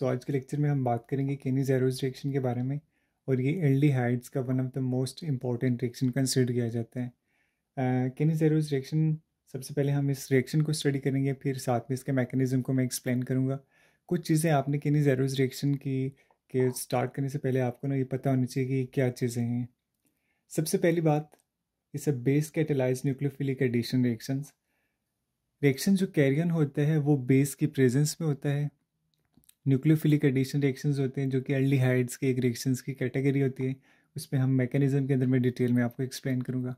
सो आज के लेक्चर में हम बात करेंगे केनी जेरोज़ रिएक्शन के बारे में और ये एल डी हाइड्स का one of the most important reaction consider किया जाता है केनी जेरोज रिएक्शन सबसे पहले हम इस रिएक्शन को स्टडी करेंगे फिर साथ में इसके मैकेनिज्म को मैं एक्सप्लेन करूँगा कुछ चीज़ें आपने केनी जेरोज़ रिएक्शन की के स्टार्ट करने से पहले आपको ना ये पता होना चाहिए कि क्या चीज़ें हैं सबसे पहली बात इस base catalysed nucleophilic addition reactions reaction जो कैरियन होता है वो बेस की प्रेजेंस में होता है न्यूक्लियोफिलिक एडिशन रिएक्शंस होते हैं जो कि हाइड्स के एक रिएक्शंस की कैटेगरी होती है उसमें हम मैकेनिज्म के अंदर में डिटेल में आपको एक्सप्लेन करूँगा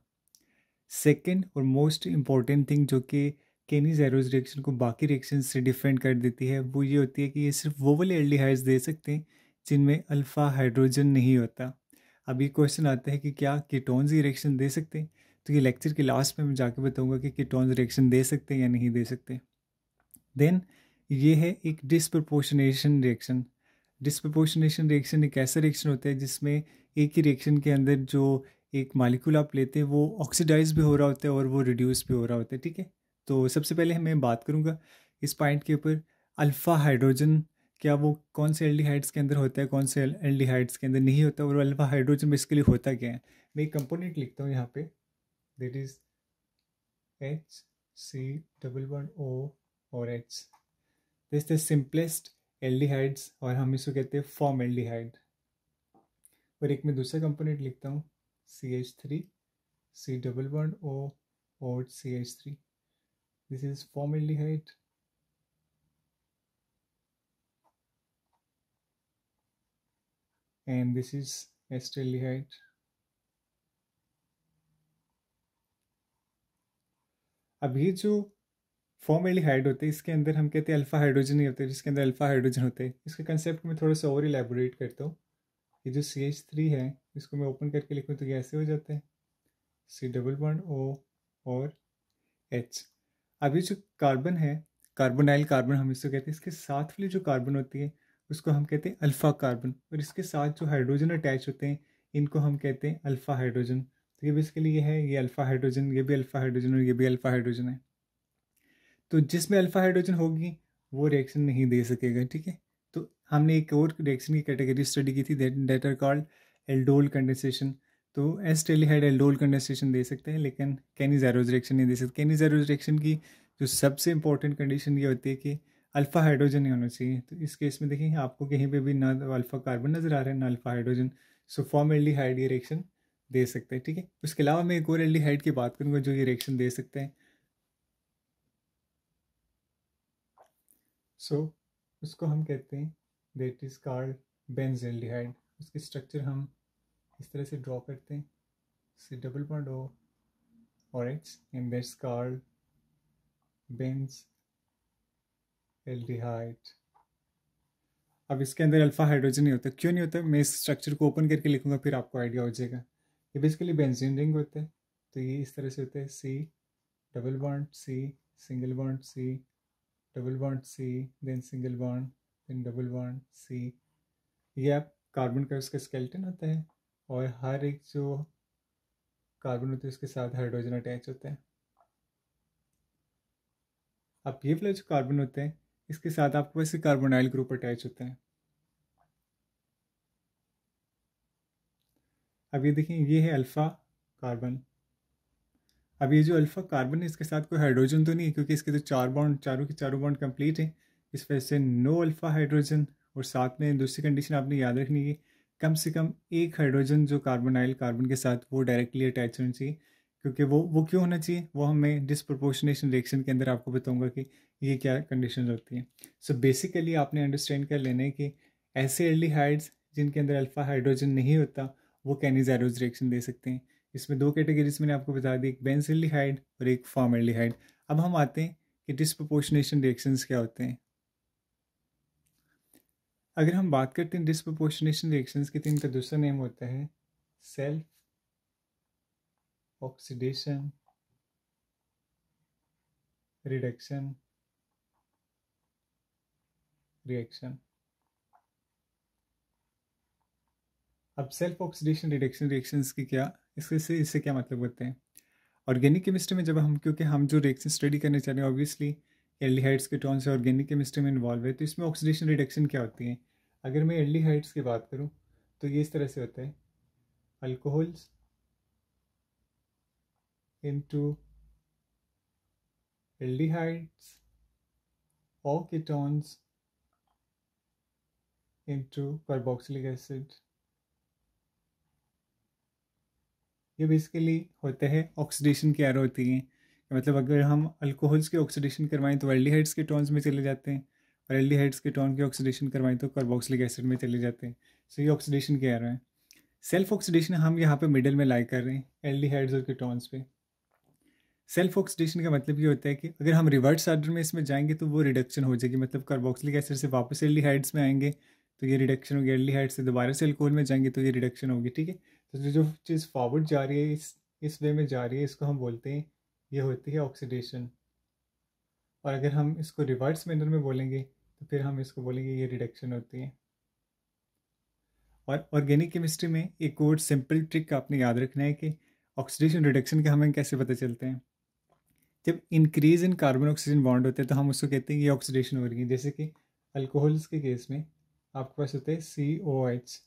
सेकेंड और मोस्ट इम्पॉर्टेंट थिंग जो कि केनी जैरोज रिएक्शन को बाकी रिएक्शन से डिफेंड कर देती है वो ये होती है कि ये सिर्फ वो वाले हाइड्स दे सकते हैं जिनमें अल्फ़ा हाइड्रोजन नहीं होता अब ये क्वेश्चन आता है कि क्या कीटोन्स ये रिएक्शन दे सकते हैं तो ये लेक्चर के लास्ट में मैं जाके बताऊँगा कि कीटोन्स रिएक्शन दे सकते हैं या नहीं दे सकते देन ये है एक डिस्प्रपोर्शनेशन रिएक्शन डिस्प्रपोर्शनेशन रिएक्शन एक ऐसा रिएक्शन होता है जिसमें एक ही रिएक्शन के अंदर जो एक मालिक्यूल आप लेते हैं वो ऑक्सीडाइज भी हो रहा होता है और वो रिड्यूस भी हो रहा होता है ठीक है तो सबसे पहले मैं बात करूँगा इस पॉइंट के ऊपर अल्फ़ा हाइड्रोजन क्या वो कौन से एल्डिहाइड्स के अंदर होता है कौन से एल्डिहाइड्स के अंदर नहीं होता और अल्फ़ा हाइड्रोजन बेसिकली होता क्या है मैं एक कंपोनेंट लिखता हूँ यहाँ पे that is H C double one O और H this the simplest aldehydes और हम इसको कहते हैं फॉर्म एल्डिहाइड और एक मैं दूसरा कंपोनेंट लिखता हूँ C H three C double one O और C H three this is formaldehyde and this is acetaldehyde अब ये जो हाइड होते हैं इसके अंदर हम कहते हैं अल्फ़ा हाइड्रोजन ही होते हैं जिसके अंदर अल्फ़ा हाइड्रोजन होते हैं इसके कंसेप्ट में थोड़ा सा और इलेबोरेट करता हूँ ये जो सी एच थ्री है इसको मैं ओपन करके लिखूँ तो कैसे हो जाते हैं सी डबल वन ओ और एच अब ये जो कार्बन है कार्बोनाइल कार्बन हम इसको कहते हैं इसके साथ वाली जो कार्बन होती है उसको हम कहते हैं अल्फ़ा कार्बन और इसके साथ जो हाइड्रोजन अटैच होते हैं इनको हम कहते हैं अल्फ़ा हाइड्रोजन तो ये बेसिकली ये है ये अल्फ़ा हाइड्रोजन ये भी अल्फ़ा हाइड्रोजन और ये भी अल्फ़ा हाइड्रोजन है तो जिसमें अल्फा हाइड्रोजन होगी वो रिएक्शन नहीं दे सकेगा ठीक है तो हमने एक और रिएक्शन की कैटेगरी स्टडी की थी that are called aldol condensation तो एस टेलीहाइड एल्डोल कंडेंसेशन दे सकते हैं लेकिन कैनी जैरोज रिएक्शन नहीं दे सकते कैनी जैरोज रिएक्शन की जो सबसे इंपॉर्टेंट कंडीशन ये होती है कि अल्फ़ा हाइड्रोजन नहीं होना चाहिए तो इस केस में देखिए आपको कहीं पे भी ना अल्फ़ा कार्बन नज़र आ रहा है ना alpha hydrogen so formaldehyde ये रिएक्शन दे सकते हैं ठीक है उसके अलावा मैं एक और एल्डी हाइड की बात करूँगा जो ये रिएक्शन दे सकते हैं सो so, उसको हम कहते हैं देट इज़ कार्ड बेंजेल्डिहाइड उसकी स्ट्रक्चर हम इस तरह से ड्रॉ करते हैं सी डबल बॉन्ड ओ और H and that's card benzaldehyde अब इसके अंदर अल्फा हाइड्रोजन नहीं होता क्यों नहीं होता मैं इस स्ट्रक्चर को ओपन करके लिखूंगा फिर आपको आइडिया हो जाएगा ये बेसिकली बेंजीन रिंग होता है तो ये इस तरह से होता है C double bond C single bond C double bond C, then single bond, then double bond C. ये आप कार्बन का उसका स्केल्टन होता है और हर एक जो कार्बन होते हैं उसके साथ हाइड्रोजन अटैच होते हैं अब ये वाला जो कार्बन होते हैं इसके साथ आपको वैसे कार्बोनाइल ग्रुप अटैच होते हैं अब ये देखें ये है अल्फ़ा कार्बन अब ये जो अल्फ़ा कार्बन है इसके साथ कोई हाइड्रोजन तो नहीं है क्योंकि इसके जो चार बॉन्ड चारों के चारों बॉन्ड कंप्लीट हैं इस वजह से नो अल्फ़ा हाइड्रोजन और साथ में दूसरी कंडीशन आपने याद रखनी है कम से कम एक हाइड्रोजन जो कार्बन आयल कार्बन के साथ वो डायरेक्टली अटैच होना चाहिए क्योंकि वो वो क्यों होना चाहिए वो हमें डिसप्रोपोर्शनेशन रिएक्शन के अंदर आपको बताऊंगा कि ये क्या कंडीशन होती हैं सो बेसिकली आपने अंडरस्टैंड कर लेना है कि ऐसे अर्ली हाइड्स जिनके अंदर अल्फ़ा हाइड्रोजन नहीं होता वो कैनिजारोज रिएक्शन दे सकते हैं इसमें दो कैटेगरीज मैंने आपको बता दी एक बेंसिल्डिहाइड और एक फॉर्मेल्डिहाइड अब हम आते हैं कि डिस्प्रोपोर्शनेशन रिएक्शंस क्या होते हैं अगर हम बात करते हैं डिस्प्रोपोर्शनेशन रिएक्शंस की तो इनका दूसरा नेम होता है सेल्फ ऑक्सीडेशन रिडक्शन रिएक्शन अब सेल्फ ऑक्सीडेशन रिडक्शन रिएक्शंस की क्या इससे इससे इससे क्या मतलब होते हैं ऑर्गेनिक केमिस्ट्री में जब हम क्योंकि हम जो रिएक्शन स्टडी करने चाह रहे हैं ऑब्वियसली एल्डी हाइट्स के टर्म से ऑर्गेनिक केमिस्ट्री में इन्वॉल्व है तो इसमें ऑक्सीडेशन रिडक्शन क्या होती है अगर मैं एल्डी हाइट्स की बात करूँ तो ये इस तरह से होता है alcohols aldehydes or ketones into carboxylic acid ये बेसिकली होते हैं ऑक्सीडेशन की एरो होती हैं मतलब अगर हम अल्कोहल्स के ऑक्सीडेशन करवाएं तो एल्डिहाइड्स के टोन्स में चले जाते हैं और एल्डिहाइड्स के टोन के ऑक्सीडेशन करवाएं तो कार्बोक्सिलिक एसिड में चले जाते हैं सो ये ऑक्सीडेशन के एरो है सेल्फ ऑक्सीडेशन हम यहाँ पे मिडल में लाई कर रहे हैं एल्डिहाइड्स और कीटोन्स पे सेल्फ ऑक्सीडेशन का मतलब ये होता है कि अगर हम रिवर्स आर्डर में इसमें जाएंगे तो वो रिडक्शन हो जाएगी मतलब कार्बोक्सिलिक एसिड से वापस हाइड्स में आएंगे तो ये रिडक्शन होगी हाइड्स से दोबारा से अल्कोहल में जाएंगे तो ये रिडक्शन होगी ठीक है तो जो जो चीज़ फॉरवर्ड जा रही है इस इस वे में जा रही है इसको हम बोलते हैं ये होती है ऑक्सीडेशन और अगर हम इसको रिवर्स मैनर में बोलेंगे तो फिर हम इसको बोलेंगे ये रिडक्शन होती है और ऑर्गेनिक केमिस्ट्री में एक और सिंपल ट्रिक आपने याद रखना है कि ऑक्सीडेशन रिडक्शन के हमें कैसे पता चलते हैं जब increase in carbon oxygen bond होते हैं तो हम उसको कहते हैं ये ऑक्सीडेशन हो रही है जैसे कि अल्कोहल्स के केस में आपके पास होते हैं सी ओ एच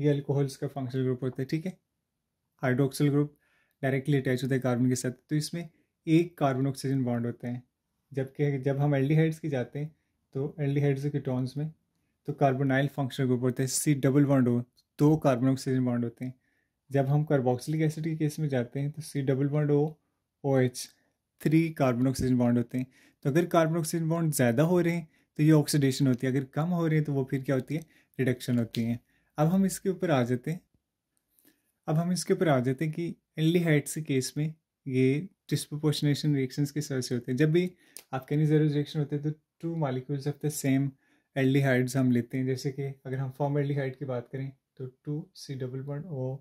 ये अल्कोहल्स का फंक्शनल ग्रुप होता है ठीक है हाइड्रोक्सल ग्रुप डायरेक्टली अटैच होता है कार्बन के साथ तो इसमें एक कार्बन ऑक्सीजन बॉन्ड होते हैं जबकि जब हम एल्डिहाइड्स की जाते हैं तो एल्डिहाइड्स के टॉन्स में तो कार्बोनाइल फंक्शनल ग्रुप होता है सी डबल बॉन्ड हो दो कार्बन ऑक्सीजन बॉन्ड होते हैं जब हम कार्बोक्सिलिक एसिड के केस में जाते हैं तो C double bond O O H three carbon oxygen bond होते हैं तो अगर कार्बन ऑक्सीजन बॉन्ड ज़्यादा हो रहे हैं तो ये ऑक्सीडेशन होती है अगर कम हो रहे हैं तो वो फिर क्या होती है रिडक्शन होती है अब हम इसके ऊपर आ जाते हैं अब हम इसके ऊपर आ जाते हैं कि एनली हाइट्स के केस में ये डिस्प्रोपोर्शनेशन रिएक्शंस के सर से होते हैं जब भी आपके नहीं जरूर रिएक्शन होते हैं तो two molecules of the same aldehydes हम लेते हैं जैसे कि अगर हम फॉर्म एल्डी हाइट की बात करें तो two C double one O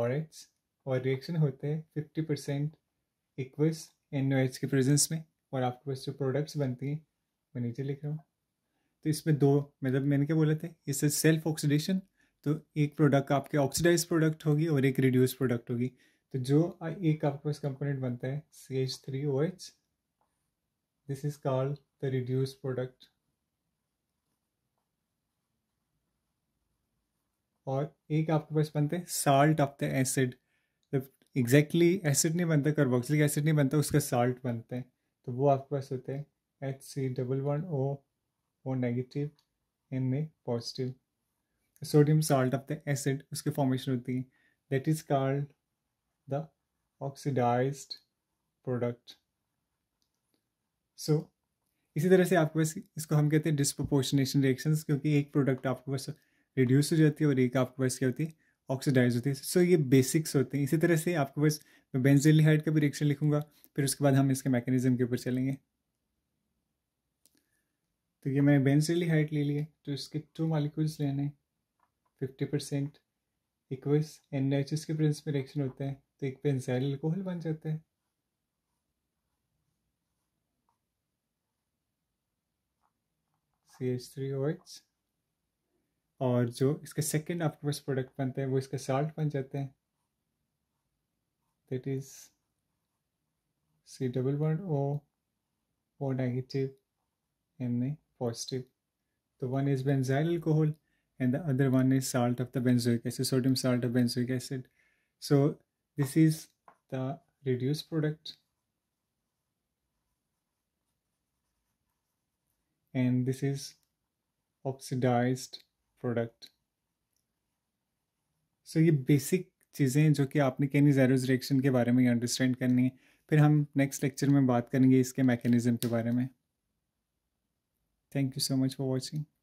और एच और रिएक्शन होते हैं fifty percent aqueous N O H के प्रेजेंस में और आपके पास जो प्रोडक्ट्स बनती हैं मैं नीचे लिख रहा हूँ तो इसमें दो मतलब मैंने क्या बोला था इससे सेल्फ ऑक्सीडेशन तो एक प्रोडक्ट आपके ऑक्सीडाइज प्रोडक्ट होगी और एक रिड्यूस प्रोडक्ट होगी तो जो एक आपके पास कंपोनेंट बनता है C H three O H this is called the reduce product और एक आपके पास बनते हैं salt of the acid exactly acid नहीं बनता कार्बोक्सिलिक एसिड नहीं बनता उसका साल्ट बनता है तो वो आपके पास होता है H C double one O O negative N A positive sodium salt of the acid उसकी फॉर्मेशन होती है that is called the oxidize product so इसी तरह से आपके पास इसको हम कहते हैं डिस्प्रोपोर्शनेशन रिएक्शन क्योंकि एक प्रोडक्ट आपके पास रिड्यूस हो जाती है और एक आपके पास क्या होती है ऑक्सीडाइज होती है सो so, ये बेसिक्स होते हैं इसी तरह से आपके पास मैं हाइड का भी रिएक्शन लिखूंगा फिर उसके बाद हम इसके मैकेनिज्म के ऊपर चलेंगे तो ये मैंने हाइट ले लिए तो इसके टू मालिक्यूल्स लेने हैं fifty percent aqueous N H S के प्रिंस में रिएक्शन होता है तो एक पेंसाइल अल्कोहल बन जाता है C H three O H और जो इसका सेकेंड आपके पास प्रोडक्ट बनता है वो इसका साल्ट बन जाता है that is C double one O O negative N A positive तो one is benzyl alcohol and the other one is salt of the benzoic acid, sodium salt of benzoic acid. So this is the reduced product and this is oxidized product so ये basic चीज़ें जो कि आपने कैनी जैरोज reaction के बारे में understand करनी है फिर हम नेक्स्ट लेक्चर में बात करेंगे इसके मैकेनिज़्म के बारे में thank you so much for watching